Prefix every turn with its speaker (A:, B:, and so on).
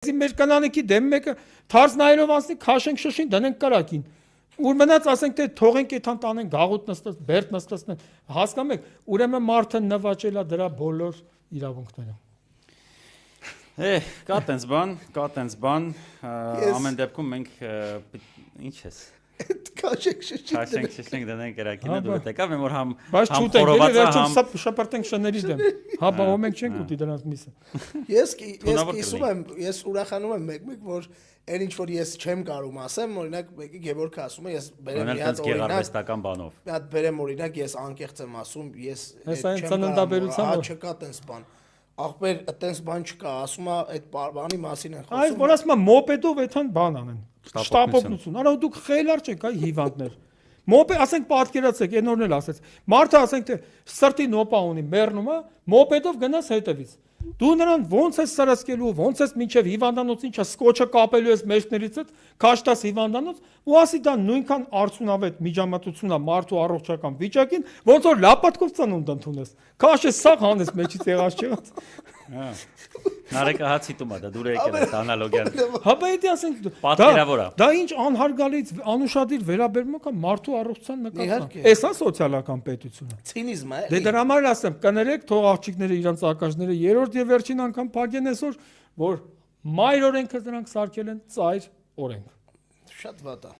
A: Իսկ մեր կանանիքի դեմ մեկը թարս նայելով անցնի, քաշենք շշին, դնենք կարակին։ Ուր մնաց ասենք թե թողենք եթան տանեն գաղութ նստած, բերդ նստած, հասկանում եք, ուրեմն մարդը նվաճելա դրա բոլոր իրավունքները։ Է, կա տենց բան, կա տենց բան, ամեն դեպքում մենք ինչ ես Քաշենք շշի։ Քաշենք շշենք դնենք կրակին հա, դու եկավ մեմ որ համ համ խորովածա համ շատ շապարտենք շներից դեմ։ Հա բա հա, ոմենք չենք հա։ ուտի դրանց միսը։ Ես ես իսում եմ
B: ես ուրախանում եմ մեկ-մեկ որ այն ինչ որ ես չեմ կարող ասեմ օրինակ մեկը Գևորգը ասում է ես բերեմ մի հատ օրինակ գեղարվեստական բանով։ Մի հատ բերեմ օրինակ ես անկեղծ եմ ասում ես չեմ կարող։ Հա չկա տենց բան։ Հա ախպեր, այտենց բան չկա, ասում է այդ բանի մասին են
A: խոսում։ Այս որ ասում է մոպեդով այդան բան անեն։ Շտապօգնություն։ Արա դուք խելար չեք, այ հիվանդներ։ Մոպե, ասենք պատկերացեք, այն օրն էլ ասեց։ Մարդը ասենք թե սրտի նոպա ունի, մեռնում է, մոպեդով գնաս հետևից։ Դու նրան ո՞նց ես սրսկելու, ո՞նց ես մինչև հիվանդանոց ինչա սկոչը կապելու ես մեջներից այդ քաշտաս հիվանդանոց ու ասի դա նույնքան արդյունավետ միջամտություն է մարդու առողջական վիճակին, ոնց որ լապատկով ծնունդ ընդունես։ Քաշես սաղ հանես մեջից եղած չեղած։ Հա։ Նարեկը հաց հիտում է, դա դուր է եկել անալոգիան։ Հա բայց դե ասենք պատկերավոր է։ Դա ինչ անհարգալից անուշադիր վերաբերմունք է մարդու առողջության նկատմամբ։ Էս է սոցիալական պետությունը։
B: Ցինիզմ է։ Դե
A: դրա համար ասեմ, կներեք թող աղջիկները իրանց ակաժները երրորդ եւ վերջին անգամ փակեն այսօր, որ մայր օրենքը դրանք սարքել են ծայր օրենք։
B: Շատ վատ է։